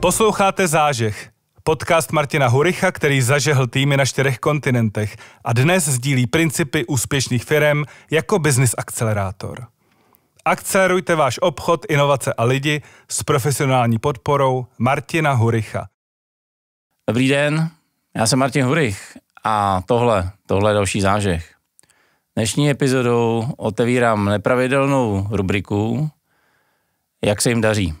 Posloucháte Zážeh, podcast Martina Huricha, který zažehl týmy na čtyřech kontinentech a dnes sdílí principy úspěšných firm jako business akcelerátor. Akcelerujte váš obchod, inovace a lidi s profesionální podporou Martina Huricha. Dobrý den, já jsem Martin Hurich a tohle, tohle je další zážeh. Dnešní epizodou otevírám nepravidelnou rubriku Jak se jim daří.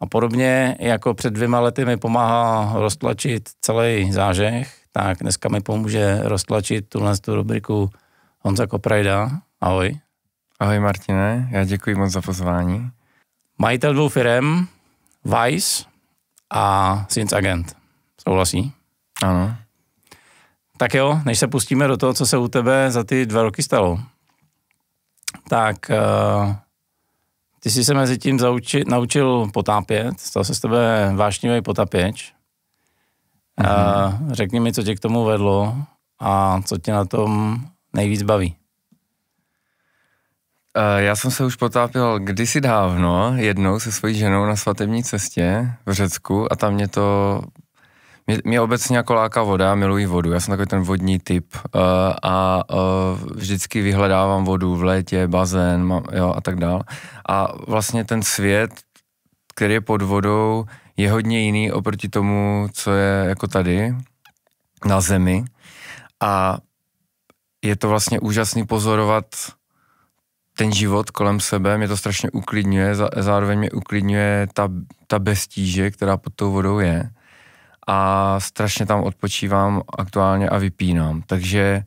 A podobně jako před dvěma lety mi pomáhá roztlačit celý zážeh, tak dneska mi pomůže roztlačit tuhle tu rubriku Honza Koprajda. Ahoj. Ahoj Martine, já děkuji moc za pozvání. Majitel dvou firm, Vice a Sync Agent. Souhlasí? Ano. Tak jo, než se pustíme do toho, co se u tebe za ty dva roky stalo, tak uh, ty jsi se mezi tím zauči, naučil potápět, stal se s tebe vášnivý potapěč. Mm-hmm. Řekni mi, co tě k tomu vedlo a co tě na tom nejvíc baví. Eh, já jsem se už potápěl kdysi dávno, jednou se svojí ženou na svatební cestě v Řecku a tam mě to mě, mě obecně jako láká voda, miluji vodu, já jsem takový ten vodní typ uh, a uh, vždycky vyhledávám vodu v létě, bazén mám, jo, a tak dál. A vlastně ten svět, který je pod vodou, je hodně jiný oproti tomu, co je jako tady, na zemi. A je to vlastně úžasný pozorovat ten život kolem sebe, mě to strašně uklidňuje, zároveň mě uklidňuje ta, ta beztíže, která pod tou vodou je a strašně tam odpočívám aktuálně a vypínám. Takže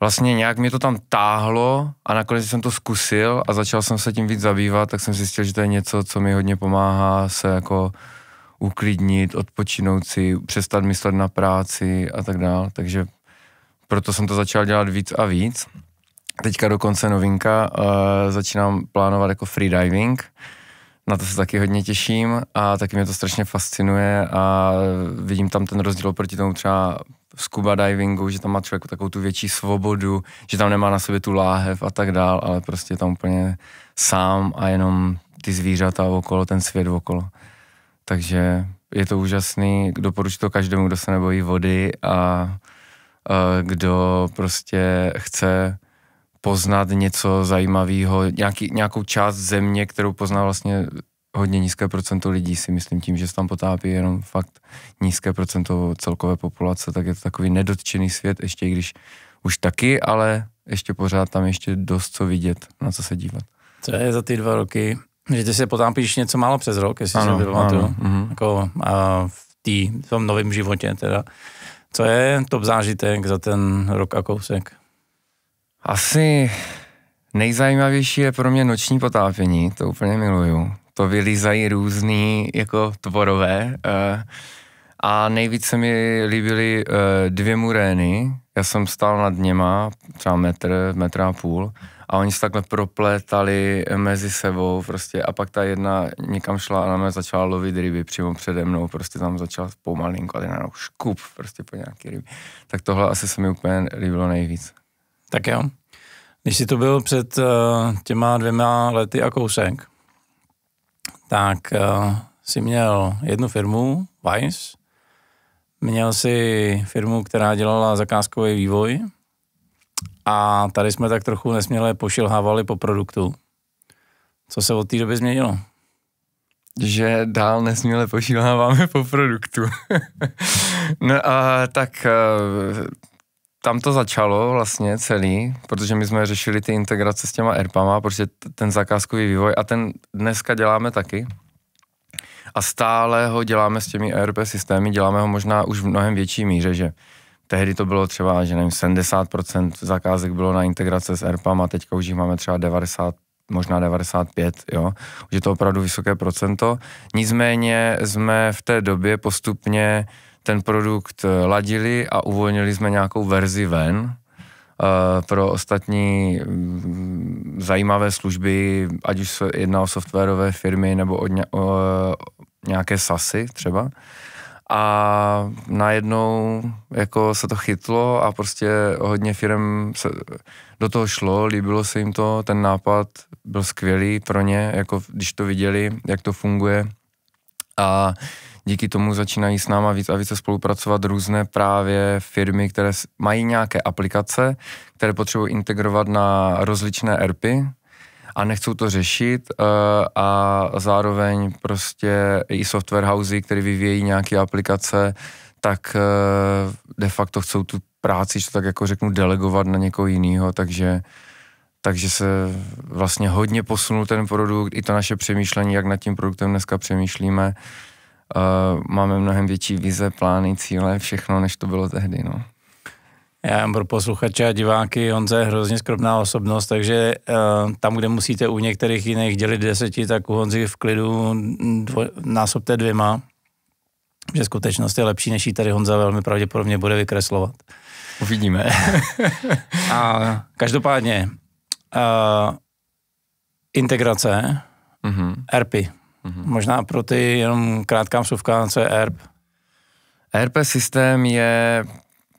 vlastně nějak mě to tam táhlo a nakonec jsem to zkusil a začal jsem se tím víc zabývat, tak jsem zjistil, že to je něco, co mi hodně pomáhá se jako uklidnit, odpočinout si, přestat myslet na práci a tak dále. Takže proto jsem to začal dělat víc a víc. Teďka dokonce novinka, uh, začínám plánovat jako freediving, na to se taky hodně těším a taky mě to strašně fascinuje a vidím tam ten rozdíl proti tomu třeba scuba divingu, že tam má člověk takovou tu větší svobodu, že tam nemá na sobě tu láhev a tak dál, ale prostě tam úplně sám a jenom ty zvířata okolo, ten svět okolo. Takže je to úžasný, doporučuji to každému, kdo se nebojí vody a, a kdo prostě chce poznat něco zajímavého, nějaký, nějakou část země, kterou pozná vlastně hodně nízké procento lidí, si myslím tím, že se tam potápí jenom fakt nízké procento celkové populace, tak je to takový nedotčený svět, ještě i když už taky, ale ještě pořád tam ještě dost co vidět, na co se dívat. Co je za ty dva roky, že ty se potápíš něco málo přes rok, jestli ano, si pamatuju, mm-hmm. jako a v, tý, v tom novém životě teda. Co je top zážitek za ten rok a kousek? Asi nejzajímavější je pro mě noční potápění, to úplně miluju. To vylízají různý jako tvorové eh, a nejvíc se mi líbily eh, dvě murény, já jsem stál nad něma, třeba metr, metr a půl a oni se takhle proplétali mezi sebou prostě a pak ta jedna někam šla a na mě začala lovit ryby přímo přede mnou, prostě tam začala pomalinko a ten škup prostě po nějaký ryby. Tak tohle asi se mi úplně líbilo nejvíc. Tak jo. Když jsi to byl před uh, těma dvěma lety a kousek, tak uh, jsi měl jednu firmu, Vice, měl si firmu, která dělala zakázkový vývoj a tady jsme tak trochu nesměle pošilhávali po produktu. Co se od té doby změnilo? Že dál nesměle pošilháváme po produktu. no a tak uh tam to začalo vlastně celý, protože my jsme řešili ty integrace s těma ERPama, protože ten zakázkový vývoj a ten dneska děláme taky. A stále ho děláme s těmi ERP systémy, děláme ho možná už v mnohem větší míře, že tehdy to bylo třeba, že nevím, 70% zakázek bylo na integrace s ERPama, teďka už jich máme třeba 90, možná 95, jo. Už je to opravdu vysoké procento. Nicméně jsme v té době postupně ten produkt eh, ladili a uvolnili jsme nějakou verzi ven, eh, pro ostatní mm, zajímavé služby, ať už se jedná o softwarové firmy nebo o, nějaké sasy třeba. A najednou jako se to chytlo a prostě hodně firm se do toho šlo, líbilo se jim to, ten nápad byl skvělý pro ně, jako když to viděli, jak to funguje. A uh, díky tomu začínají s náma víc a více spolupracovat různé právě firmy, které mají nějaké aplikace, které potřebují integrovat na rozličné ERPy, a nechcou to řešit eh, a zároveň prostě i software housey, které vyvíjejí nějaké aplikace, tak eh, de facto chcou tu práci, že tak jako řeknu, delegovat na někoho jiného, takže takže se vlastně hodně posunul ten produkt, i to naše přemýšlení, jak nad tím produktem dneska přemýšlíme, uh, máme mnohem větší vize, plány, cíle, všechno, než to bylo tehdy, no. Já pro posluchače a diváky, Honza je hrozně skromná osobnost, takže uh, tam, kde musíte u některých jiných dělit deseti, tak u Honzy v klidu dvo, násobte dvěma, že skutečnost je lepší, než ji tady Honza velmi pravděpodobně bude vykreslovat. Uvidíme. a každopádně, uh, integrace, mm-hmm. RP, Mm-hmm. Možná pro ty jenom krátká vsuvka, co je ERP. ERP systém je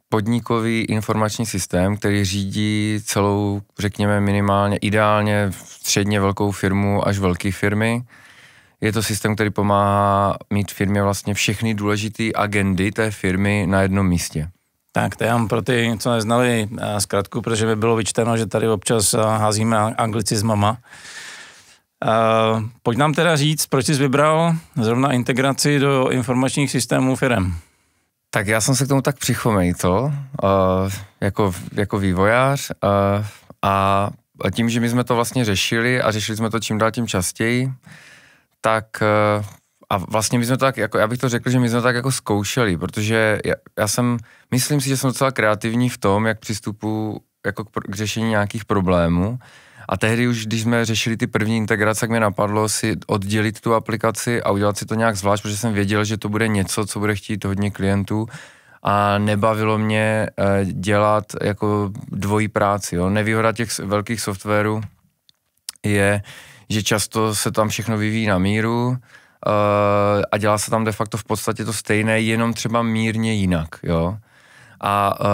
podnikový informační systém, který řídí celou, řekněme minimálně, ideálně středně velkou firmu až velké firmy. Je to systém, který pomáhá mít firmě vlastně všechny důležité agendy té firmy na jednom místě. Tak, to jenom pro ty, co neznali eh, zkrátku, protože by bylo vyčteno, že tady občas eh, házíme anglicismama. Uh, pojď nám teda říct, proč jsi vybral zrovna integraci do informačních systémů firm? Tak já jsem se k tomu tak přichomejtl uh, jako, jako vývojář uh, a tím, že my jsme to vlastně řešili a řešili jsme to čím dál tím častěji, tak uh, a vlastně my jsme to tak, jako, já bych to řekl, že my jsme to tak jako zkoušeli, protože já, já jsem, myslím si, že jsem docela kreativní v tom, jak přistupu jako k, k řešení nějakých problémů a tehdy už, když jsme řešili ty první integrace, tak mi napadlo si oddělit tu aplikaci a udělat si to nějak zvlášť, protože jsem věděl, že to bude něco, co bude chtít hodně klientů a nebavilo mě eh, dělat jako dvojí práci. Jo. Nevýhoda těch velkých softwarů je, že často se tam všechno vyvíjí na míru, eh, a dělá se tam de facto v podstatě to stejné, jenom třeba mírně jinak, jo. A uh,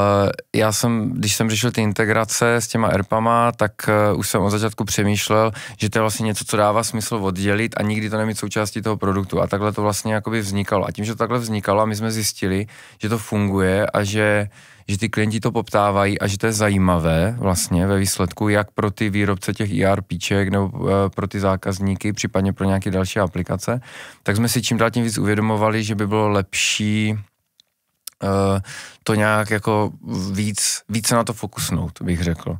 já jsem, když jsem řešil ty integrace s těma ERPama, tak uh, už jsem od začátku přemýšlel, že to je vlastně něco, co dává smysl oddělit a nikdy to nemít součástí toho produktu. A takhle to vlastně jakoby vznikalo. A tím, že to takhle vznikalo, my jsme zjistili, že to funguje a že že ty klienti to poptávají a že to je zajímavé vlastně ve výsledku, jak pro ty výrobce těch ERPček nebo eh, pro ty zákazníky, případně pro nějaké další aplikace, tak jsme si čím dál tím víc uvědomovali, že by bylo lepší Eh, to nějak jako víc, více na to fokusnout, bych řekl.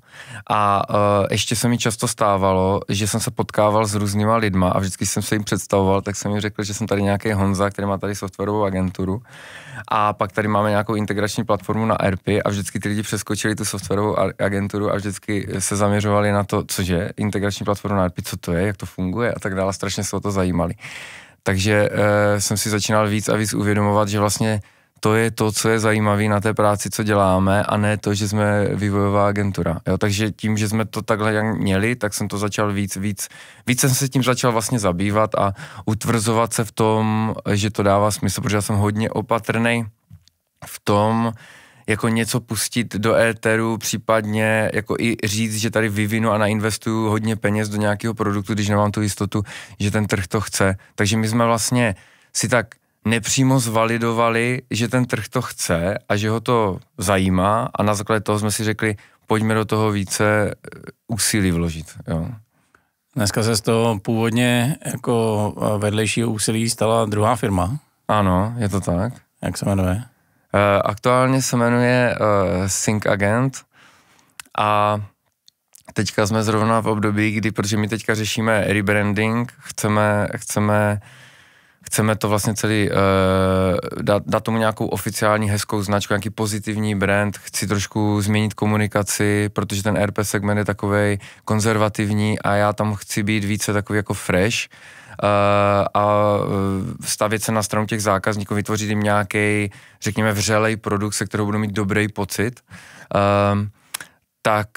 A eh, ještě se mi často stávalo, že jsem se potkával s různýma lidma a vždycky jsem se jim představoval, tak jsem jim řekl, že jsem tady nějaký Honza, který má tady softwarovou agenturu a pak tady máme nějakou integrační platformu na RP a vždycky ty lidi přeskočili tu softwarovou agenturu a vždycky se zaměřovali na to, co je integrační platforma na RP, co to je, jak to funguje a tak dále, strašně se o to zajímali. Takže e, jsem si začínal víc a víc uvědomovat, že vlastně to je to, co je zajímavé na té práci, co děláme, a ne to, že jsme vývojová agentura. Jo, takže tím, že jsme to takhle měli, tak jsem to začal víc, víc, víc jsem se tím začal vlastně zabývat a utvrzovat se v tom, že to dává smysl, protože já jsem hodně opatrný v tom, jako něco pustit do éteru, případně jako i říct, že tady vyvinu a nainvestuju hodně peněz do nějakého produktu, když nemám tu jistotu, že ten trh to chce. Takže my jsme vlastně si tak nepřímo zvalidovali, že ten trh to chce a že ho to zajímá a na základě toho jsme si řekli, pojďme do toho více eh, úsilí vložit. Jo. Dneska se z toho původně jako eh, vedlejší úsilí stala druhá firma. Ano, je to tak. Jak se jmenuje? Uh, aktuálně se jmenuje Sync Agent a teďka jsme zrovna v období, kdy, protože my teďka řešíme rebranding, chceme, chceme chceme to vlastně celý uh, dát, dát tomu nějakou oficiální hezkou značku, nějaký pozitivní brand, chci trošku změnit komunikaci, protože ten RP segment je takový konzervativní a já tam chci být více takový jako fresh eh, a eh, stavět se na stranu těch zákazníků, vytvořit jim nějaký, řekněme, vřelej produkt, se kterou budou mít dobrý pocit, tak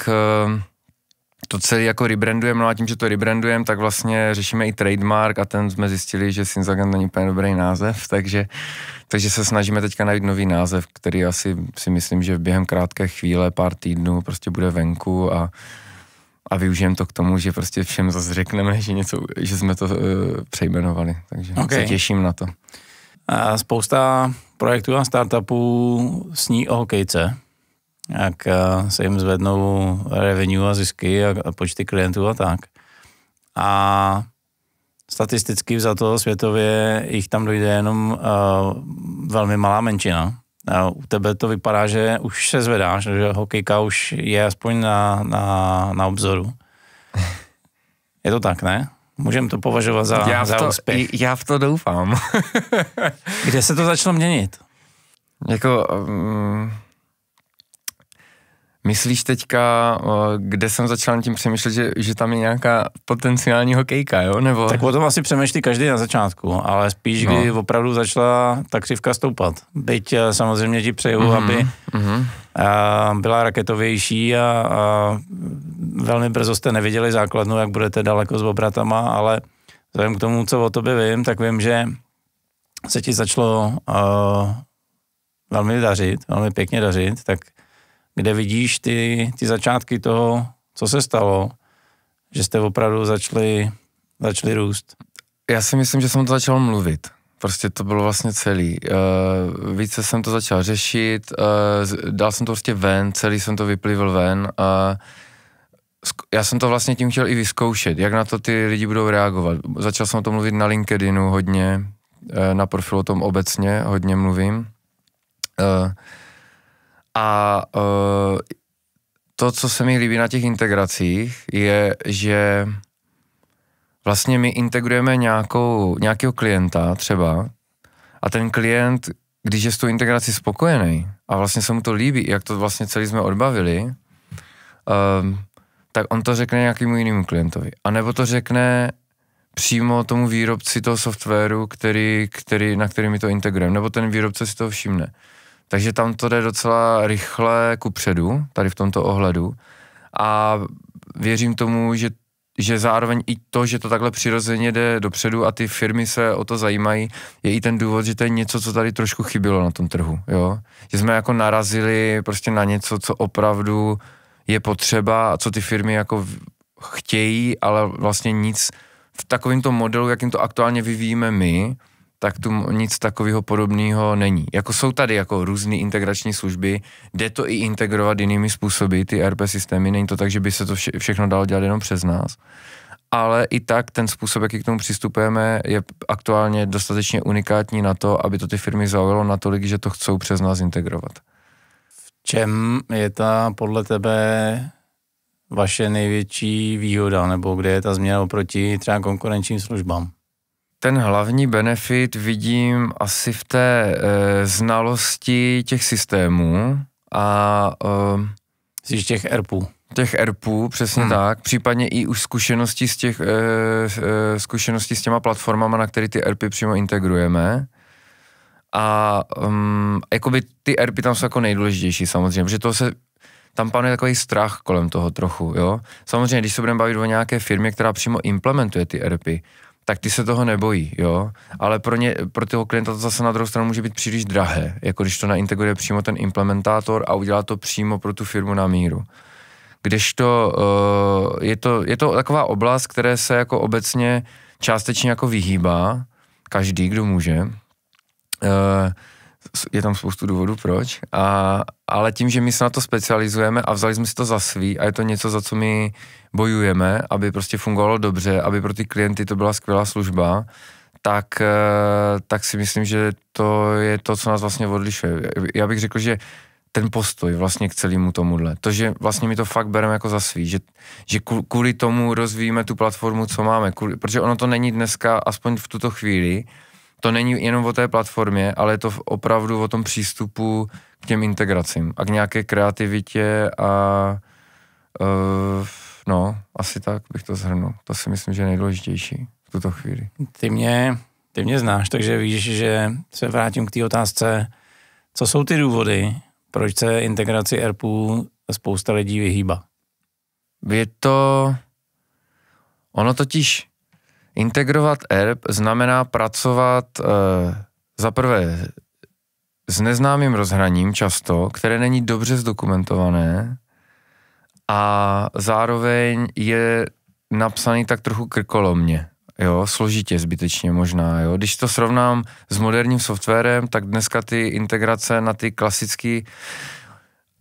to celé jako rebrandujeme, no a tím, že to rebrandujeme, tak vlastně řešíme i trademark a ten jsme zjistili, že Sinzagan není úplně dobrý název, takže, takže se snažíme teďka najít nový název, který asi si myslím, že během krátké chvíle, pár týdnů prostě bude venku a a využijeme to k tomu, že prostě všem zase řekneme, že, něco, že jsme to uh, přejmenovali, takže okay. se těším na to. A spousta projektů a startupů sní o hokejce jak eh, se jim zvednou revenue a zisky a počty klientů a tak. A statisticky za to světově jich tam dojde jenom uh, velmi malá menšina. A u tebe to vypadá, že už se zvedáš, že hokejka už je aspoň na, na, na obzoru. Je to tak, ne? Můžeme to považovat za, já za to, úspěch. Já v to doufám. Kde se to začalo měnit? Jako... Um Myslíš teďka, eh, kde jsem začal tím přemýšlet, že, že tam je nějaká potenciální hokejka, jo? Nebo... Tak o tom asi přemýšlí každý na začátku, ale spíš, no. kdy opravdu začala ta křivka stoupat. Byť eh, samozřejmě ti přeju, mm-hmm. aby mm-hmm. A, eh, byla raketovější a, a velmi brzo jste neviděli základnu, jak budete daleko s obratama, ale vzhledem k tomu, co o tobě vím, tak vím, že se ti začalo uh, velmi dařit, velmi pěkně dařit, tak kde vidíš ty, ty začátky toho, co se stalo, že jste opravdu začali, začali růst? Já si myslím, že jsem to začal mluvit. Prostě to bylo vlastně celý. Uh, více jsem to začal řešit, uh, dal jsem to prostě ven, celý jsem to vyplivil ven a já jsem to vlastně tím chtěl i vyzkoušet, jak na to ty lidi budou reagovat. Začal jsem o tom mluvit na LinkedInu hodně, eh, na profilu o tom obecně hodně mluvím. Uh, a e, to, co se mi líbí na těch integracích, je, že vlastně my integrujeme nějakou, nějakého klienta třeba a ten klient, když je s tou integrací spokojený a vlastně se mu to líbí, jak to vlastně celý jsme odbavili, um, tak on to řekne nějakému jinému klientovi. A nebo to řekne přímo tomu výrobci toho softwaru, který, který, na který my to integrujeme, nebo ten výrobce si to všimne. Takže tam to jde docela rychle ku předu, tady v tomto ohledu. A věřím tomu, že že zároveň i to, že to takhle přirozeně jde dopředu a ty firmy se o to zajímají, je i ten důvod, že to je něco, co tady trošku chybilo na tom trhu, jo? Že jsme jako narazili prostě na něco, co opravdu je potřeba a co ty firmy jako chtějí, ale vlastně nic v takovémto modelu, jakým to aktuálně vyvíjíme my, tak tu nic takového podobného není. Jako jsou tady jako různé integrační služby, jde to i integrovat jinými způsoby, ty e RP systémy, není to tak, že by se to vše, všechno dalo dělat jenom přes nás, ale i tak ten způsob, jaký k tomu přistupujeme, je aktuálně dostatečně unikátní na to, aby to ty firmy zaujalo natolik, že to chcou přes nás integrovat. V čem je ta podle tebe vaše největší výhoda, nebo kde je ta změna oproti třeba konkurenčním službám? Ten hlavní benefit vidím asi v té e, znalosti těch systémů a... E, těch ERPů. Těch ERPů, přesně hmm. tak. Případně i už zkušenosti eh, s, těch, e, e, zkušenosti s těma platformama, na které ty ERPy přímo integrujeme. A um, jakoby ty ERPy tam jsou jako nejdůležitější samozřejmě, protože to se tam panuje takový strach kolem toho trochu, jo. Samozřejmě, když se budeme bavit o nějaké firmě, která přímo implementuje ty ERPy, tak ty se toho nebojí, jo. Ale pro, ně, pro toho klienta to zase na druhou stranu může být příliš drahé, jako když to naintegruje přímo ten implementátor a udělá to přímo pro tu firmu na míru. Kdežto to eh, je, to, je to taková oblast, které se jako obecně částečně jako vyhýbá, každý, kdo může. Uh, je tam spoustu důvodů proč, a, ale tím, že my se na to specializujeme a vzali jsme si to za svý a je to něco, za co my bojujeme, aby prostě fungovalo dobře, aby pro ty klienty to byla skvělá služba, tak, eh, tak si myslím, že to je to, co nás vlastně odlišuje. Já bych řekl, že ten postoj vlastně k celému tomuhle. To, že vlastně my to fakt bereme jako za svý, že, že kvůli tomu rozvíjíme tu platformu, co máme, kvůli, protože ono to není dneska, aspoň v tuto chvíli, to není jenom o té platformě, ale je to opravdu o tom přístupu k těm integracím a k nějaké kreativitě a uh, no, asi tak bych to zhrnul. To si myslím, že je nejdůležitější v tuto chvíli. Ty mě, ty mě znáš, takže víš, že se vrátím k té otázce, co jsou ty důvody, proč se integraci ERPů spousta lidí vyhýba? Je to... Ono totiž Integrovat ERP znamená pracovat e, za prvé s neznámým rozhraním často, které není dobře zdokumentované a zároveň je napsaný tak trochu krkolomně, jo, složitě zbytečně možná, jo. Když to srovnám s moderním softwarem, tak dneska ty integrace na ty klasické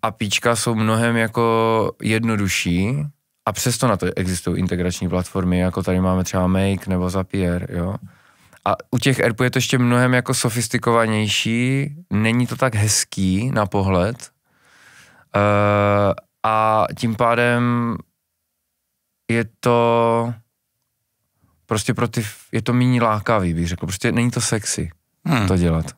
APIčka jsou mnohem jako jednodušší, a přesto na to existují integrační platformy, jako tady máme třeba Make nebo Zapier, jo. A u těch ERPů je to ještě mnohem jako sofistikovanější, není to tak hezký na pohled. Uh, a tím pádem je to prostě pro ty, je to méně lákavý, bych řekl. Prostě není to sexy hmm. to dělat.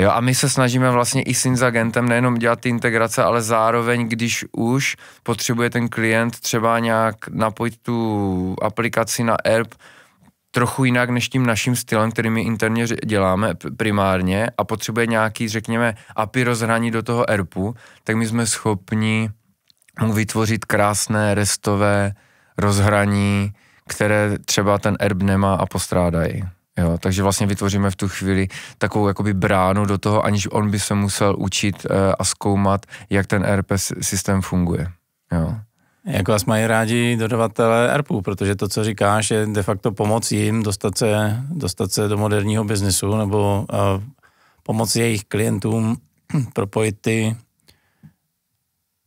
Jo, a my se snažíme vlastně i s agentem nejenom dělat ty integrace, ale zároveň, když už potřebuje ten klient třeba nějak napojit tu aplikaci na ERP, trochu jinak než tím naším stylem, který my interně děláme primárně a potřebuje nějaký, řekněme, API rozhraní do toho ERPu, tak my jsme schopni mu vytvořit krásné restové rozhraní, které třeba ten ERP nemá a postrádají. Jo, takže vlastně vytvoříme v tu chvíli takovou jakoby bránu do toho, aniž on by se musel učit eh, a zkoumat, jak ten ERP systém funguje. Jo. Jak vás mají rádi dodavatelé ERPů, protože to, co říkáš, je de facto pomoc jim dostat se, dostat se do moderního biznesu nebo uh, pomoc jejich klientům propojit ty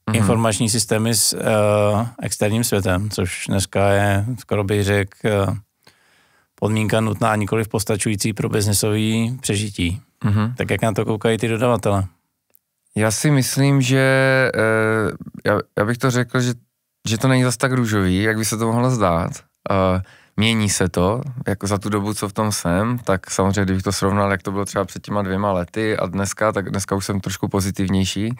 mm-hmm. informační systémy s uh, externím světem, což dneska je, skoro bych řekl, uh, podmínka nutná, nikoli postačující pro biznesový přežití. Mm-hmm. Tak jak na to koukají ty dodavatele? Já si myslím, že e, já, já bych to řekl, že, že to není zas tak růžový, jak by se to mohlo zdát. E, mění se to, jako za tu dobu, co v tom jsem, tak samozřejmě, kdybych to srovnal, jak to bylo třeba před těma dvěma lety a dneska, tak dneska už jsem trošku pozitivnější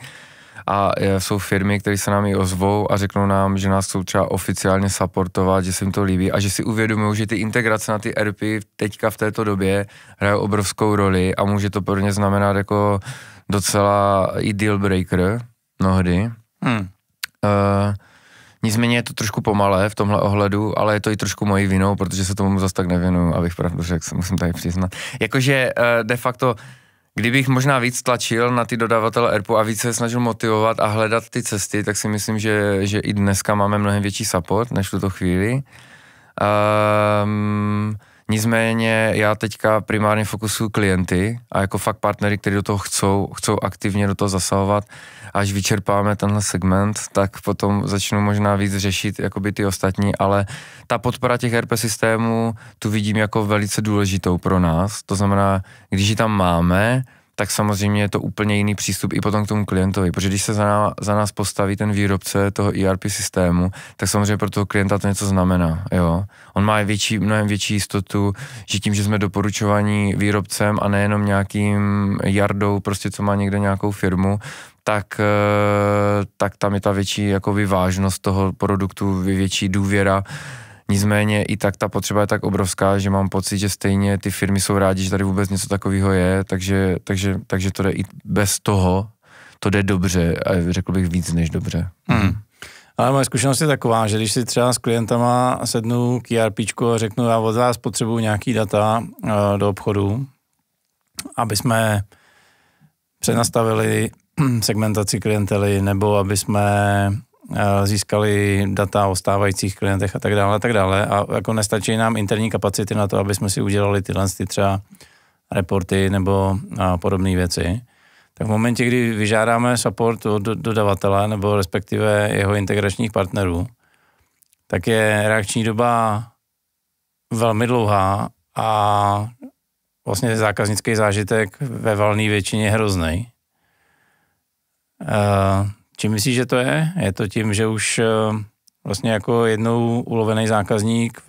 a e, jsou firmy, které se nám i ozvou a řeknou nám, že nás chcou třeba oficiálně supportovat, že se jim to líbí a že si uvědomují, že ty integrace na ty RP teďka v této době hrají obrovskou roli a může to pro ně znamenat jako docela i deal breaker mnohdy. Hmm. Uh, Nicméně je to trošku pomalé v tomhle ohledu, ale je to i trošku mojí vinou, protože se tomu zase tak nevěnuju, abych pravdu řekl, musím tady přiznat. Jakože e, de facto Kdybych možná víc tlačil na ty dodavatele ERPu a víc se snažil motivovat a hledat ty cesty, tak si myslím, že, že i dneska máme mnohem větší support než v tuto chvíli. Um, Nicméně já teďka primárně fokusuju klienty a jako fakt partnery, kteří do toho chcou, chcou aktivně do toho zasahovat. Až vyčerpáme tenhle segment, tak potom začnu možná víc řešit jakoby ty ostatní, ale ta podpora těch RP systémů tu vidím jako velice důležitou pro nás. To znamená, když ji tam máme, tak samozřejmě je to úplně jiný přístup i potom k tomu klientovi, protože když se za, nás, za nás postaví ten výrobce toho ERP systému, tak samozřejmě pro toho klienta to něco znamená, jo. On má větší, mnohem větší jistotu, že tím, že jsme doporučovaní výrobcem a nejenom nějakým jardou, prostě co má někde nějakou firmu, tak, eh, tak tam je ta větší jako vyvážnost toho produktu, větší důvěra Nicméně i tak ta potřeba je tak obrovská, že mám pocit, že stejně ty firmy jsou rádi, že tady vůbec něco takového je, takže, takže, takže to jde i bez toho, to jde dobře a řekl bych víc než dobře. Hmm. hmm. Ale moje zkušenost je taková, že když si třeba s klientama sednu k ERP a řeknu, já od vás potřebuju nějaký data eh, do obchodu, aby jsme přenastavili segmentaci klientely, nebo aby jsme Eh, získali data o stávajících klientech a tak dále a tak dále a jako nestačí nám interní kapacity na to, aby jsme si udělali tyhle ty třeba reporty nebo eh, podobné věci. Tak v momentě, kdy vyžádáme support od dodavatele nebo respektive jeho integračních partnerů, tak je reakční doba velmi dlouhá a vlastně zákaznický zážitek ve valné většině hrozný. Eh, Čím myslíš, že to je? Je to tím, že už eh, vlastně jako jednou ulovený zákazník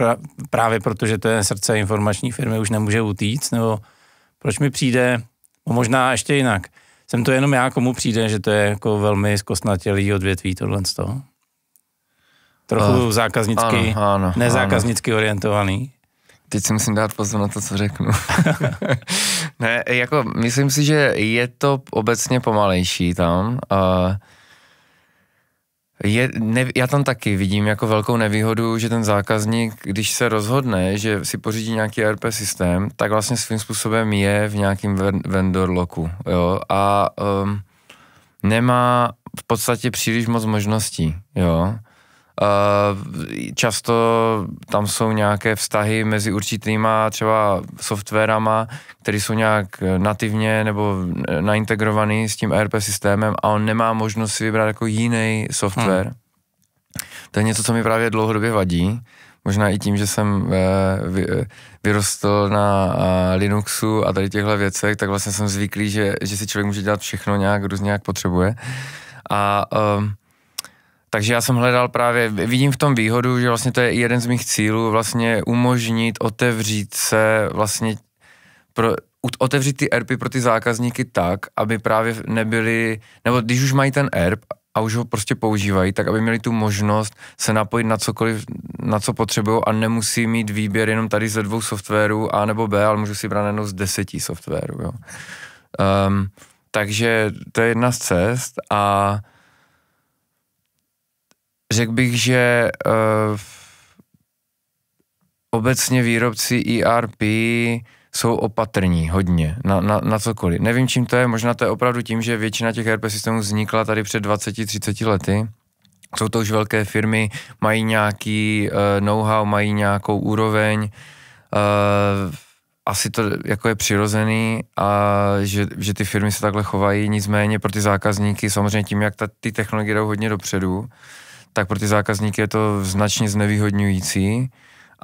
právě proto, že to je srdce informační firmy, už nemůže utíct? Nebo proč mi přijde, no možná ještě jinak, jsem to jenom já, komu přijde, že to je jako velmi zkostnatělý odvětví tohle z toho? Trochu uh, zákaznicky, ano, ano, nezákaznicky ano. orientovaný. Teď si musím dát pozor na to, co řeknu. ne, jako myslím si, že je to obecně pomalejší tam. Uh, je, ne, já tam taky vidím jako velkou nevýhodu, že ten zákazník, když se rozhodne, že si pořídí nějaký ERP systém, tak vlastně svým způsobem je v nějakém vendor locku, jo, a um, nemá v podstatě příliš moc možností, jo. Eh, často tam jsou nějaké vztahy mezi určitýma třeba softwarama, které jsou nějak nativně nebo naintegrovaný s tím ERP systémem a on nemá možnost si vybrat jako jiný software. Hmm. To je něco, co mi právě dlouhodobě vadí. Možná i tím, že jsem eh, eh, vyrostl na Linuxu a tady těchto věcech, tak vlastně jsem zvyklý, že, že si člověk může dělat všechno nějak, různě jak potřebuje. A um, takže já jsem hledal právě, vidím v tom výhodu, že vlastně to je jeden z mých cílů, vlastně umožnit, otevřít se vlastně pro, otevřít ty ERPy pro ty zákazníky tak, aby právě nebyli, nebo když už mají ten ERP a už ho prostě používají, tak aby měli tu možnost se napojit na cokoliv, na co potřebují a nemusí mít výběr jenom tady ze dvou softwarů A nebo B, ale můžu si brát jenom z deseti softwarů, jo. Um, takže to je jedna z cest a Řekl bych, že uh, obecně výrobci ERP jsou opatrní hodně na, na, na cokoliv. Nevím, čím to je, možná to je opravdu tím, že většina těch ERP systémů vznikla tady před 20-30 lety. Jsou to už velké firmy, mají nějaký uh, know-how, mají nějakou úroveň. Uh, asi to jako je přirozený a že, že ty firmy se takhle chovají, nicméně pro ty zákazníky samozřejmě tím, jak ta, ty technologie jdou hodně dopředu, tak pro ty zákazníky je to značně znevýhodňující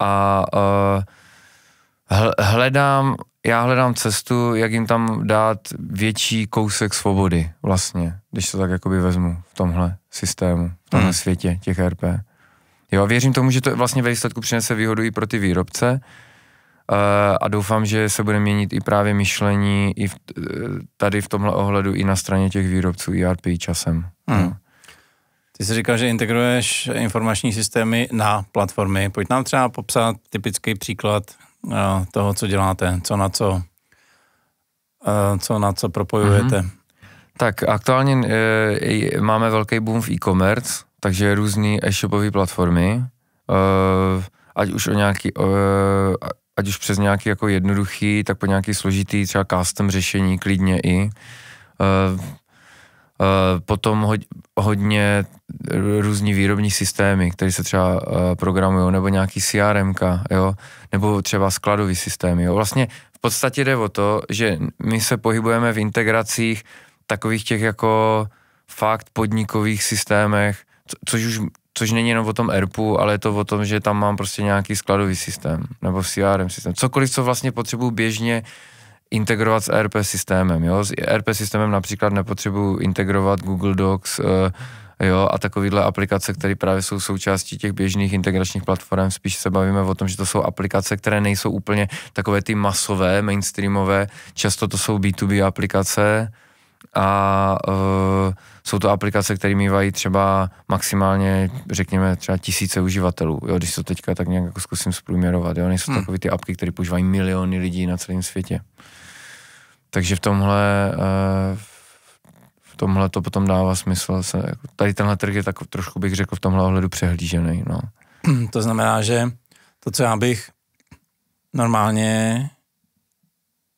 a uh, hledám, já hledám cestu, jak jim tam dát větší kousek svobody vlastně, když to tak jakoby vezmu v tomhle systému, v tomhle hmm. světě těch RP. Jo, věřím tomu, že to vlastně ve výsledku přinese výhodu i pro ty výrobce uh, a doufám, že se bude měnit i právě myšlení i v, tady v tomhle ohledu i na straně těch výrobců ERP časem. Hmm. No. Ty jsi říkal, že integruješ informační systémy na platformy. Pojď nám třeba popsat typický příklad eh, toho, co děláte, co na co, eh, co na co propojujete. Mm-hmm. Tak aktuálně e, máme velký boom v e-commerce, takže různé e-shopové platformy, e, ať už o nějaký, e, ať už přes nějaký jako jednoduchý, tak po nějaký složitý třeba custom řešení klidně i. E, Eh, potom ho, hodně různí výrobní systémy, které se třeba eh, programují, nebo nějaký CRM, jo, nebo třeba skladový systémy. Jo. Vlastně v podstatě jde o to, že my se pohybujeme v integracích takových těch jako fakt podnikových systémech, co, což už což není jenom o tom ERPu, ale je to o tom, že tam mám prostě nějaký skladový systém nebo CRM systém. Cokoliv, co vlastně potřebuji běžně integrovat s ERP systémem. Jo? S ERP systémem například nepotřebuji integrovat Google Docs, eh, jo, a takovýhle aplikace, které právě jsou součástí těch běžných integračních platform, spíš se bavíme o tom, že to jsou aplikace, které nejsou úplně takové ty masové, mainstreamové, často to jsou B2B aplikace a uh, jsou to aplikace, které mývají třeba maximálně, řekněme, třeba tisíce uživatelů, jo, když to teďka tak nějak jako zkusím zprůměrovat, jo, nejsou hmm. takové ty apky, které používají miliony lidí na celém světě. Takže v tomhle eh, v tomhle to potom dává smysl. Jako, tady tenhle trh je tak trošku bych řekl v tomhle ohledu přehlížený. No. Hmm, to znamená, že to, co já bych normálně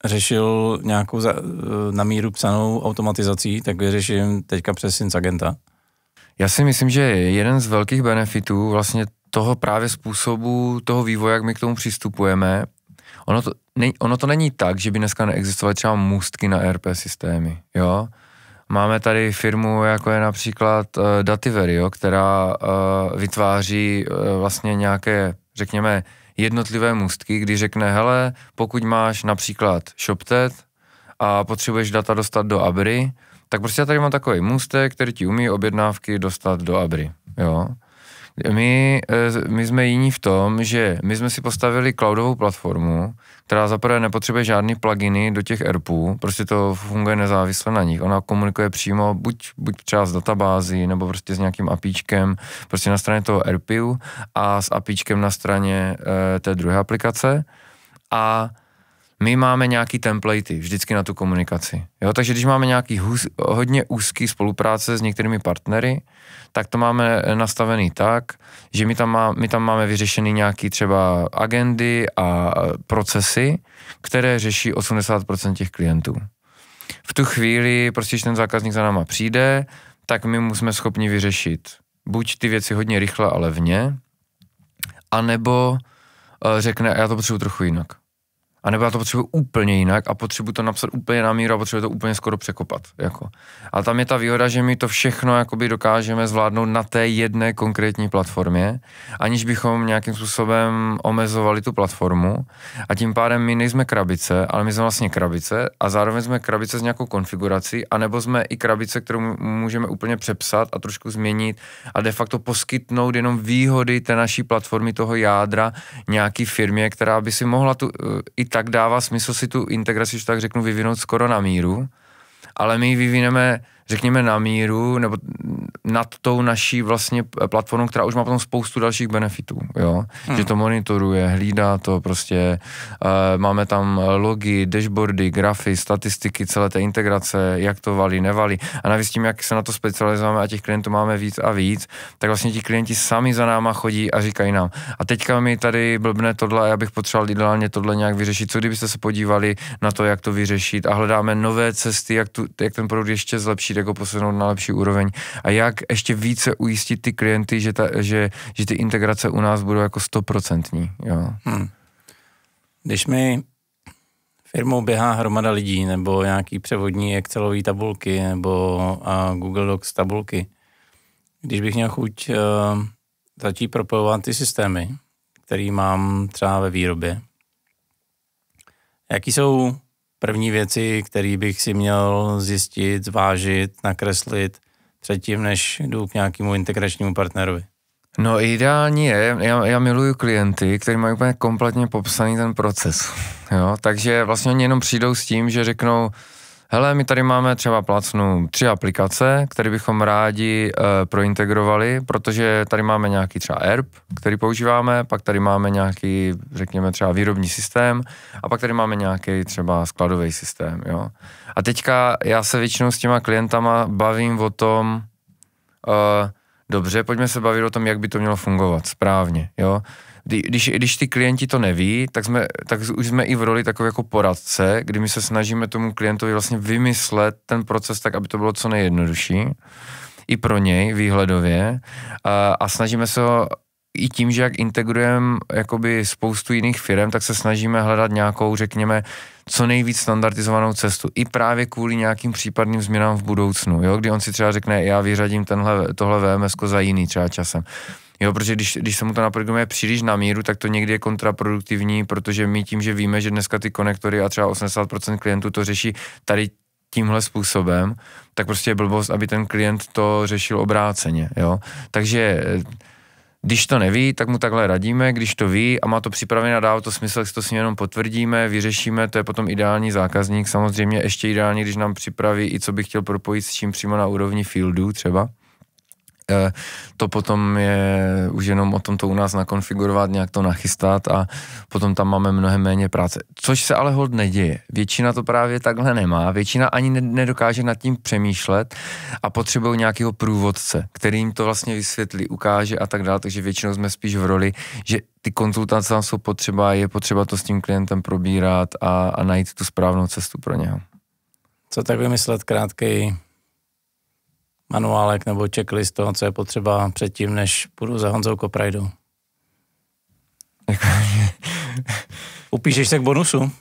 řešil nějakou za, eh, na míru psanou automatizací, tak vyřeším teďka přes agenta. Já si myslím, že jeden z velkých benefitů vlastně toho právě způsobu toho vývoje, jak my k tomu přistupujeme, ono to, ne, ono to není tak, že by dneska neexistovaly třeba můstky na e RP systémy, jo. Máme tady firmu, jako je například uh, Dativery, jo, která uh, vytváří uh, vlastně nějaké, řekněme, jednotlivé můstky, kdy řekne, hele, pokud máš například ShopTet a potřebuješ data dostat do Abry, tak prostě já tady mám takový můstek, který ti umí objednávky dostat do Abry, jo. My, eh, my jsme jiní v tom, že my jsme si postavili cloudovou platformu, která zaprvé nepotřebuje žádný pluginy do těch ERPů, prostě to funguje nezávisle na nich. Ona komunikuje přímo buď, buď třeba z databází, nebo prostě s nějakým APIčkem, prostě na straně toho ERPu a s APIčkem na straně e, té druhé aplikace. A my máme nějaký templatey vždycky na tu komunikaci. Jo? Takže když máme nějaký hus, hodně úzký spolupráce s některými partnery, tak to máme eh, nastavený tak, že my tam, má, my tam máme vyřešený nějaký třeba agendy a procesy, které řeší 80% těch klientů. V tu chvíli, prostě, když ten zákazník za náma přijde, tak my mu jsme schopni vyřešit buď ty věci hodně rychle a levně, anebo eh, řekne, já to potřebuji trochu jinak. A nebo já to potřebuji úplně jinak a potřebuji to napsat úplně na míru a potřebuji to úplně skoro překopat. Jako. A tam je ta výhoda, že my to všechno jakoby dokážeme zvládnout na té jedné konkrétní platformě, aniž bychom nějakým způsobem omezovali tu platformu. A tím pádem my nejsme krabice, ale my jsme vlastně krabice a zároveň jsme krabice s nějakou konfigurací, anebo jsme i krabice, kterou můžeme úplně přepsat a trošku změnit a de facto poskytnout jenom výhody té naší platformy, toho jádra nějaký firmě, která by si mohla tu, eh, i tak dává smysl si tu integraci, že tak řeknu, vyvinout skoro na míru, ale my ji vyvineme řekněme, na míru, nebo nad tou naší vlastně platformou, která už má potom spoustu dalších benefitů, jo. Hmm. Že to monitoruje, hlídá to prostě, e, máme tam logy, dashboardy, grafy, statistiky celé té integrace, jak to valí, nevalí. A navíc tím, jak se na to specializujeme a těch klientů máme víc a víc, tak vlastně ti klienti sami za náma chodí a říkají nám, a teďka mi tady blbne tohle já bych potřeboval ideálně tohle nějak vyřešit. Co kdybyste se podívali na to, jak to vyřešit a hledáme nové cesty, jak, tu, jak ten produkt ještě zlepšit, jako posunout na lepší úroveň a jak ještě více ujistit ty klienty, že, ta, že, že ty integrace u nás budou jako stoprocentní. Hmm. Když mi firmou běhá hromada lidí nebo nějaký převodní Excelové tabulky nebo a Google Docs tabulky, když bych měl chuť uh, začít propojovat ty systémy, který mám třeba ve výrobě, jaký jsou první věci, které bych si měl zjistit, zvážit, nakreslit předtím, než jdu k nějakému integračnímu partnerovi? No ideální je, já, já miluju klienty, kteří mají úplně kompletně popsaný ten proces, jo, takže vlastně oni jenom přijdou s tím, že řeknou, hele, my tady máme třeba placnu tři aplikace, které bychom rádi e, prointegrovali, protože tady máme nějaký třeba ERP, který používáme, pak tady máme nějaký, řekněme třeba výrobní systém a pak tady máme nějaký třeba skladový systém, jo. A teďka já se většinou s těma klientama bavím o tom, e, dobře, pojďme se bavit o tom, jak by to mělo fungovat správně, jo když, když ty klienti to neví, tak, jsme, tak už jsme i v roli takové jako poradce, kdy my se snažíme tomu klientovi vlastně vymyslet ten proces tak, aby to bylo co nejjednodušší i pro něj výhledově a, a snažíme se ho i tím, že jak integrujeme jakoby spoustu jiných firm, tak se snažíme hledat nějakou, řekněme, co nejvíc standardizovanou cestu. I právě kvůli nějakým případným změnám v budoucnu, jo? kdy on si třeba řekne, já vyřadím tenhle, tohle VMS za jiný třeba časem. Jo, protože když, když se mu to naprogramuje příliš na míru, tak to někdy je kontraproduktivní, protože my tím, že víme, že dneska ty konektory a třeba 80% klientů to řeší tady tímhle způsobem, tak prostě je blbost, aby ten klient to řešil obráceně, jo. Takže eh, když to neví, tak mu takhle radíme, když to ví a má to připravené a dává to smysl, tak si to s ním jenom potvrdíme, vyřešíme, to je potom ideální zákazník, samozřejmě ještě ideální, když nám připraví i co by chtěl propojit s čím přímo na úrovni fieldu třeba, Eh, to potom je už jenom o tom to u nás nakonfigurovat, nějak to nachystat a potom tam máme mnohem méně práce. Což se ale hold neděje. Většina to právě takhle nemá, většina ani nedokáže nad tím přemýšlet a potřebují nějakého průvodce, který jim to vlastně vysvětlí, ukáže a tak dále, takže většinou jsme spíš v roli, že ty konzultace tam jsou potřeba, je potřeba to s tím klientem probírat a, a najít tu správnou cestu pro něho. Co tak vymyslet krátký manuálek nebo checklist toho, co je potřeba předtím, než půjdu za Honzou Koprajdou. Jako, Upíšeš se k bonusu?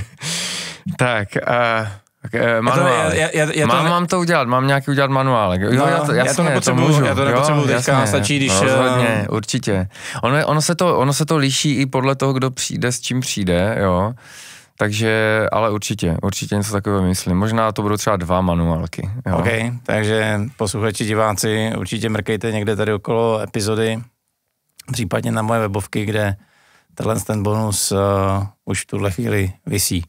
tak, uh, manuál. Já, já, já, mám, ne... mám to udělat, mám nějaký udělat manuálek. Jo, no, já, to, jasně, já to nepotřebuju, to můžu. já to nepotřebuju jo, teďka, jasně, stačí, když... No, rozhodně, uh... určitě. Ono, ono, se to, ono se to liší i podle toho, kdo přijde, s čím přijde, jo. Uh, takže, ale určitě, určitě něco takového myslím. Možná to budou třeba dva manuálky. Jo. OK, takže posluchači, diváci, určitě mrkejte někde tady okolo epizody, případně na moje webovky, kde tenhle ten bonus uh, už v tuhle chvíli vysí.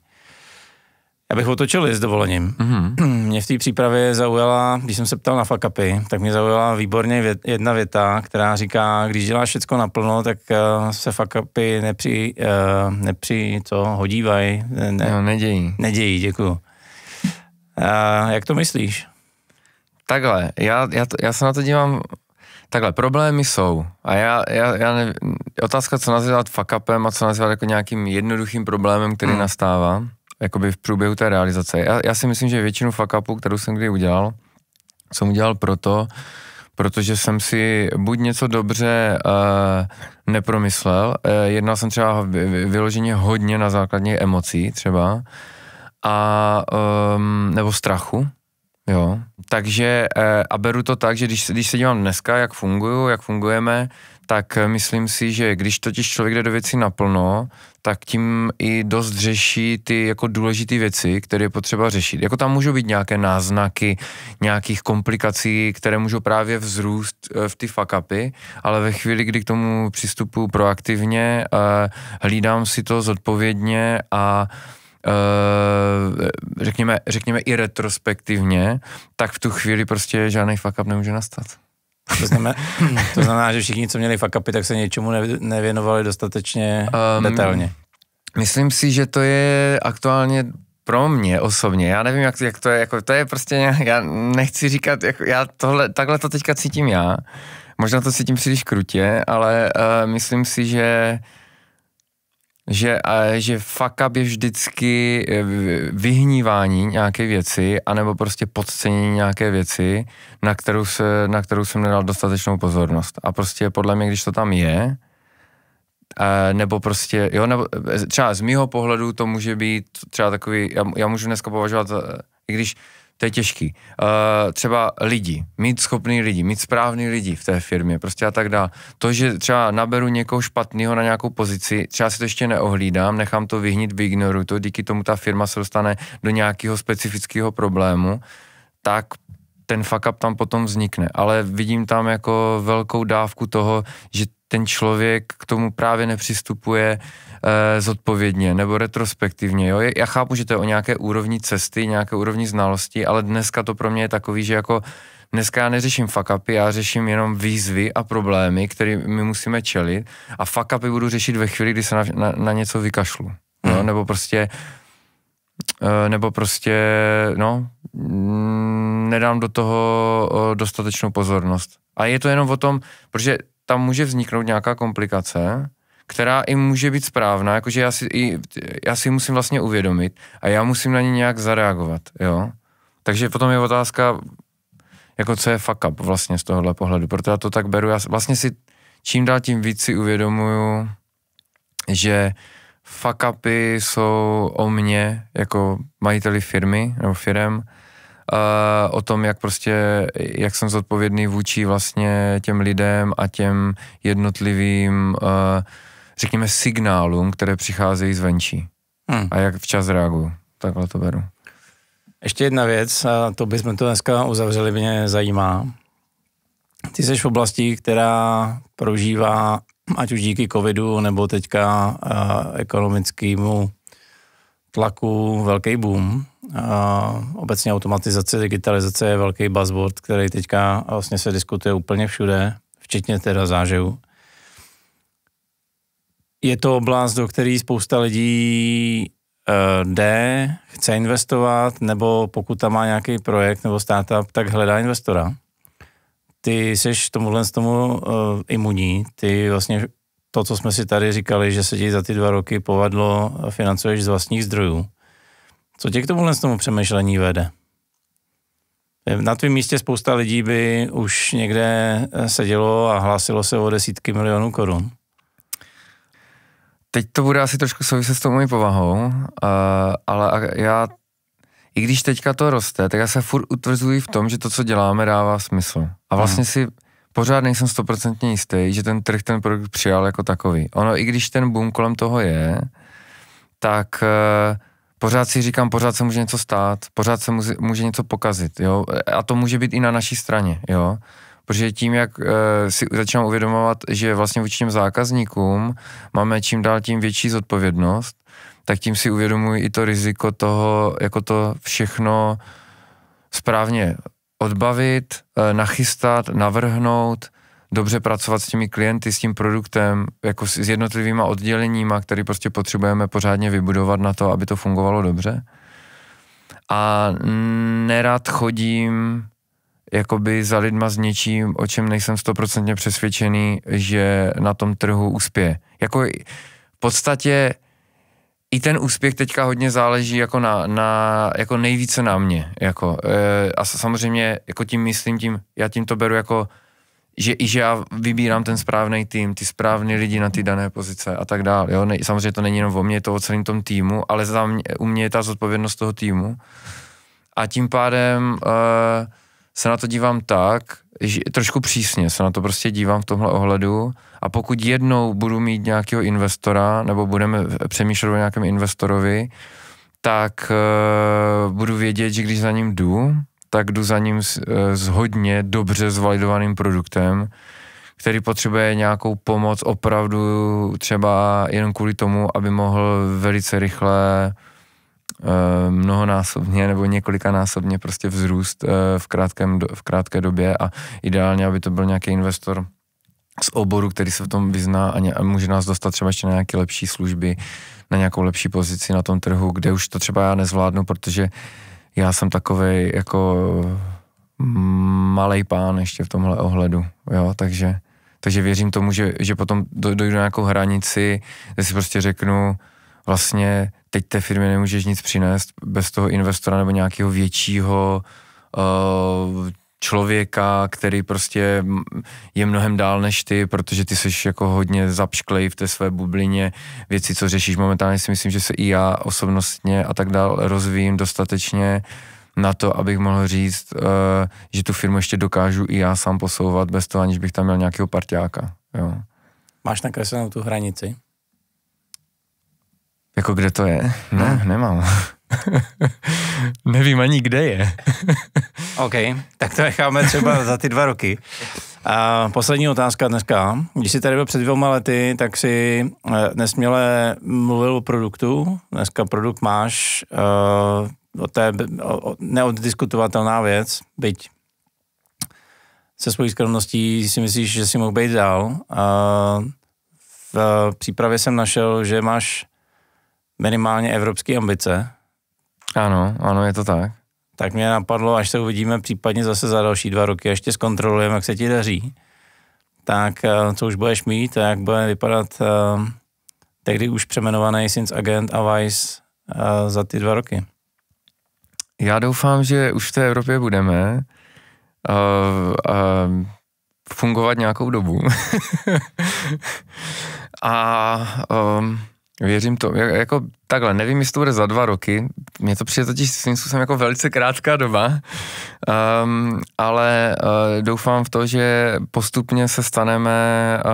Já bych otočil s dovolením. Mm-hmm. Mě v té přípravě zaujala, když jsem se ptal na fakapy, tak mě zaujala výborně vět, jedna věta, která říká, když děláš všechno naplno, tak uh, se fakapy nepři, uh, nepři co hodívají. Ne, no, nedějí. Nedějí, děkuju. Uh, jak to myslíš? Takhle, já, já, to, já se na to dívám Takhle, problémy jsou. A já, já, já nevím, otázka, co nazývat fakapem a co nazývat jako nějakým jednoduchým problémem, který mm. nastává jakoby v průběhu té realizace. Já, já si myslím, že většinu fuck kterou jsem kdy udělal, jsem udělal proto, protože jsem si buď něco dobře uh, nepromyslel, uh, jednal jsem třeba vyloženě hodně na základních emocí třeba, a, um, nebo strachu, jo. Takže uh, a beru to tak, že když, když se dívám dneska, jak funguju, jak fungujeme, tak eh, myslím si, že když totiž člověk jde do věcí naplno, tak tím i dost řeší ty jako důležité věci, které je potřeba řešit. Jako tam můžou být nějaké náznaky nějakých komplikací, které můžou právě vzrůst eh, v ty fakapy, ale ve chvíli, kdy k tomu přistupuji proaktivně, eh, hlídám si to zodpovědně a řekněme, řekněme i retrospektivně, tak v tu chvíli prostě žádný fuck up nemůže nastat. To znamená, to znamená že všichni, co měli fakapy, tak se něčemu nevěnovali dostatečně um, detailně. Myslím si, že to je aktuálně pro mě osobně, já nevím, jak, jak to je, jako, to je prostě, nějak, já nechci říkat, jako, já tohle, takhle to teďka cítím já, možná to cítím příliš krutě, ale uh, myslím si, že že, a, že fuck up je vždycky eh, vyhnívání nějaké věci, anebo prostě podcenění nějaké věci, na kterou, se, na kterou jsem nedal dostatečnou pozornost. A prostě podle mě, když to tam je, eh, nebo prostě, jo, nebo eh, třeba z mýho pohledu to může být třeba takový, já, já můžu dneska považovat, i když to je těžký. Uh, třeba lidi, mít schopný lidi, mít správný lidi v té firmě, prostě a tak dále. To, že třeba naberu někoho špatného na nějakou pozici, třeba si to ještě neohlídám, nechám to vyhnit, vyignoruju to, díky tomu ta firma se dostane do nějakého specifického problému, tak ten fuck up tam potom vznikne. Ale vidím tam jako velkou dávku toho, že ten člověk k tomu právě nepřistupuje uh, e, zodpovědně nebo retrospektivně. Jo? Já chápu, že to je o nějaké úrovni cesty, nějaké úrovni znalosti, ale dneska to pro mě je takový, že jako dneska já neřeším fakapy, já řeším jenom výzvy a problémy, které my musíme čelit a fakapy budu řešit ve chvíli, kdy se na, na, na něco vykašlu. No? Hmm. Nebo prostě eh, nebo prostě, no, mm, nedám do toho dostatečnou pozornost. A je to jenom o tom, protože tam může vzniknout nějaká komplikace, která i může být správná, jakože já si, i, já si musím vlastně uvědomit a já musím na ní nějak zareagovat, jo. Takže potom je otázka, jako co je fuck up vlastně z tohohle pohledu, Protože já to tak beru, já vlastně si čím dál tím víc si uvědomuju, že fuck upy jsou o mně jako majiteli firmy nebo firem, Uh, o tom, jak prostě, jak jsem zodpovědný vůči vlastně těm lidem a těm jednotlivým uh, řekněme, signálům, které přicházejí zvenčí. Hmm. A jak včas reaguju. Takhle to beru. Ještě jedna věc, a to bychom to dneska uzavřeli, mě zajímá. Ty jsi v oblasti, která prožívá, ať už díky covidu, nebo teďka a, ekonomickému tlaku, velký boom. A, obecně automatizace, digitalizace je velký buzzword, který teďka vlastně se diskutuje úplně všude, včetně teda zážehu je to oblast, do které spousta lidí eh, jde, chce investovat, nebo pokud tam má nějaký projekt nebo startup, tak hledá investora. Ty jsi tomuhle z tomu uh, imunní, ty vlastně to, co jsme si tady říkali, že se ti za ty dva roky povadlo, eh, financuješ z vlastních zdrojů. Co tě k tomuhle z tomu přemýšlení vede? Na tvém místě spousta lidí by už někde sedělo a hlásilo se o desítky milionů korun teď to bude asi trošku souviset s tou mojí povahou, uh, ale já, i když teďka to roste, tak já se furt utvrzuji v tom, že to, co děláme, dává smysl. A vlastně hmm. si pořád nejsem stoprocentně jistý, že ten trh ten produkt přijal jako takový. Ono, i když ten boom kolem toho je, tak uh, pořád si říkám, pořád se může něco stát, pořád se může, může něco pokazit, jo, a to může být i na naší straně, jo protože tím, jak e, si začínám uvědomovat, že vlastně vůči těm zákazníkům máme čím dál tím větší zodpovědnost, tak tím si uvědomuji i to riziko toho, jako to všechno správně odbavit, e, nachystat, navrhnout, dobře pracovat s těmi klienty, s tím produktem, jako s, s jednotlivýma odděleníma, který prostě potřebujeme pořádně vybudovat na to, aby to fungovalo dobře. A nerad chodím jakoby za lidma s něčím, o čem nejsem stoprocentně přesvědčený, že na tom trhu uspěje. Jako v podstatě i ten úspěch teďka hodně záleží jako na, na jako nejvíce na mě. Jako, e, a samozřejmě jako tím myslím, tím, já tím to beru jako, že i že já vybírám ten správný tým, ty správný lidi na ty dané pozice a tak dále. Jo? Ne, samozřejmě to není jenom o mě, je to o celém tom týmu, ale za mě, u mě je ta zodpovědnost toho týmu. A tím pádem uh, se na to dívám tak, že trošku přísně se na to prostě dívám v tomhle ohledu a pokud jednou budu mít nějakého investora nebo budeme přemýšlet o nějakém investorovi, tak uh, budu vědět, že když za ním jdu, tak jdu za ním s, uh, s hodně dobře zvalidovaným produktem, který potřebuje nějakou pomoc opravdu třeba jen kvůli tomu, aby mohl velice rychle uh, Eh, mnohonásobně nebo několikanásobně prostě vzrůst eh, v, krátkém, v krátké době a ideálně, aby to byl nějaký investor z oboru, který se v tom vyzná a, může nás dostat třeba ještě na nějaké lepší služby, na nějakou lepší pozici na tom trhu, kde už to třeba já nezvládnu, protože já jsem takový jako malý pán ještě v tomhle ohledu, jo, takže, takže věřím tomu, že, že potom dojdu na nějakou hranici, kde si prostě řeknu, vlastně teď té firmě nemůžeš nic přinést bez toho investora nebo nějakého většího uh, člověka, který prostě je mnohem dál než ty, protože ty jsi jako hodně zapšklej v té své bublině, věci, co řešíš momentálně, si myslím, že se i já osobnostně a tak dál rozvím dostatečně na to, abych mohl říct, uh, že tu firmu ještě dokážu i já sám posouvat bez toho, aniž bych tam měl nějakého partiáka. Jo. Máš nakreslenou tu hranici? Jako kde to je? Ne, no. nemám. Nevím ani, kde je. OK, tak to necháme třeba za ty dva roky. A poslední otázka dneska. Když jsi tady byl před dvěma lety, tak si eh, nesměle mluvil o produktu. Dneska produkt máš, uh, to je neoddiskutovatelná věc, byť se svojí skromností si myslíš, že si mohl být dál. Uh, v přípravě jsem našel, že máš minimálně evropské ambice. Ano, ano, je to tak. Tak mě napadlo, až se uvidíme případně zase za další dva roky, ještě zkontrolujeme, jak se ti daří, tak eh, co už budeš mít jak bude vypadat uh, tehdy už přemenovaný Sins Agent a Vice uh, za ty dva roky. Já doufám, že už v té Evropě budeme. Uh, uh, fungovat nějakou dobu. a Věřím to. Jako takhle, nevím, jestli to bude za dva roky. Mně to přijde totiž s jsem jako velice krátká doba, um, ale uh, doufám v to, že postupně se staneme uh,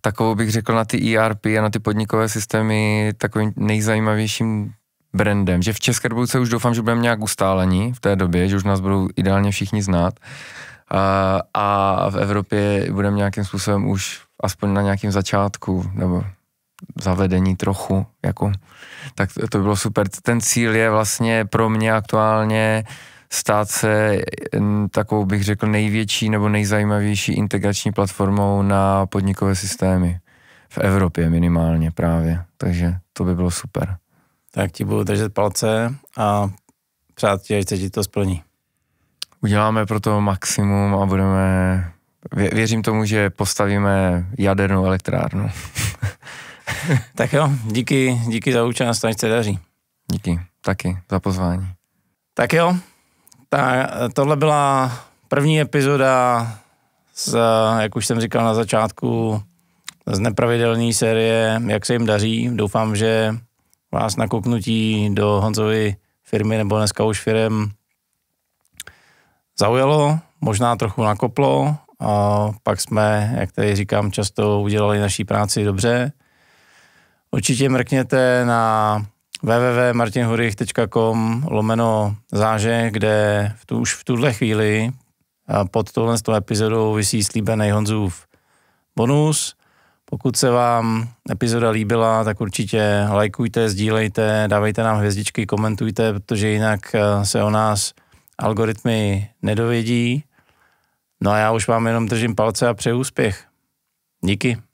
takovou, bych řekl, na ty ERP a na ty podnikové systémy takovým nejzajímavějším brandem. Že v České republice už doufám, že budeme nějak ustálení v té době, že už nás budou ideálně všichni znát. Uh, a v Evropě budeme nějakým způsobem už aspoň na nějakém začátku, nebo zavedení trochu, jako, tak to by bylo super. Ten cíl je vlastně pro mě aktuálně stát se takovou bych řekl největší nebo nejzajímavější integrační platformou na podnikové systémy. V Evropě minimálně právě, takže to by bylo super. Tak ti budu držet palce a přát ti, že ti to splní. Uděláme pro to maximum a budeme, věřím tomu, že postavíme jadernou elektrárnu. tak jo, díky, díky za účast, ať se daří. Díky, taky za pozvání. Tak jo, tak tohle byla první epizoda z, jak už jsem říkal na začátku, z nepravidelné série Jak se jim daří. Doufám, že vás kouknutí do Honzovy firmy nebo dneska už firm zaujalo, možná trochu nakoplo a pak jsme, jak tady říkám, často udělali naší práci dobře určitě mrkněte na www.martinhurich.com lomeno záže, kde v tu, už v tuhle chvíli pod touhle epizodou vysí slíbený Honzův bonus. Pokud se vám epizoda líbila, tak určitě lajkujte, sdílejte, dávejte nám hvězdičky, komentujte, protože jinak eh, se o nás algoritmy nedovědí. No a já už vám jenom držím palce a přeju úspěch. Díky.